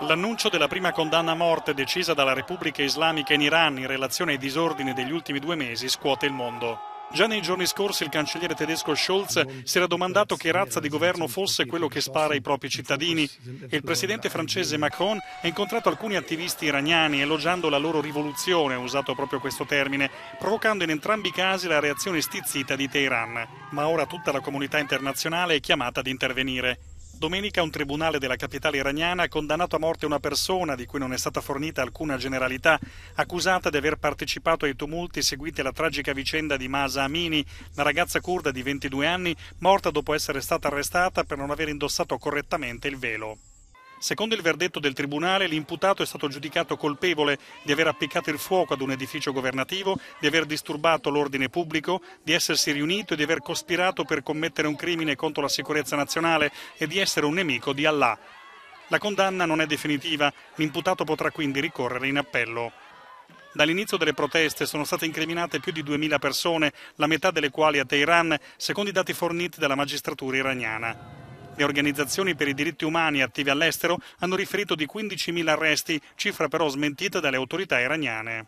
L'annuncio della prima condanna a morte decisa dalla Repubblica Islamica in Iran in relazione ai disordini degli ultimi due mesi scuote il mondo. Già nei giorni scorsi il cancelliere tedesco Scholz si era domandato che razza di governo fosse quello che spara ai propri cittadini e il presidente francese Macron ha incontrato alcuni attivisti iraniani elogiando la loro rivoluzione, ha usato proprio questo termine, provocando in entrambi i casi la reazione stizzita di Teheran. Ma ora tutta la comunità internazionale è chiamata ad intervenire. Domenica un tribunale della capitale iraniana ha condannato a morte una persona di cui non è stata fornita alcuna generalità, accusata di aver partecipato ai tumulti seguiti alla tragica vicenda di Masa Amini, una ragazza curda di 22 anni morta dopo essere stata arrestata per non aver indossato correttamente il velo. Secondo il verdetto del Tribunale, l'imputato è stato giudicato colpevole di aver appiccato il fuoco ad un edificio governativo, di aver disturbato l'ordine pubblico, di essersi riunito e di aver cospirato per commettere un crimine contro la sicurezza nazionale e di essere un nemico di Allah. La condanna non è definitiva, l'imputato potrà quindi ricorrere in appello. Dall'inizio delle proteste sono state incriminate più di 2.000 persone, la metà delle quali a Teheran, secondo i dati forniti dalla magistratura iraniana. Le organizzazioni per i diritti umani attive all'estero hanno riferito di 15.000 arresti, cifra però smentita dalle autorità iraniane.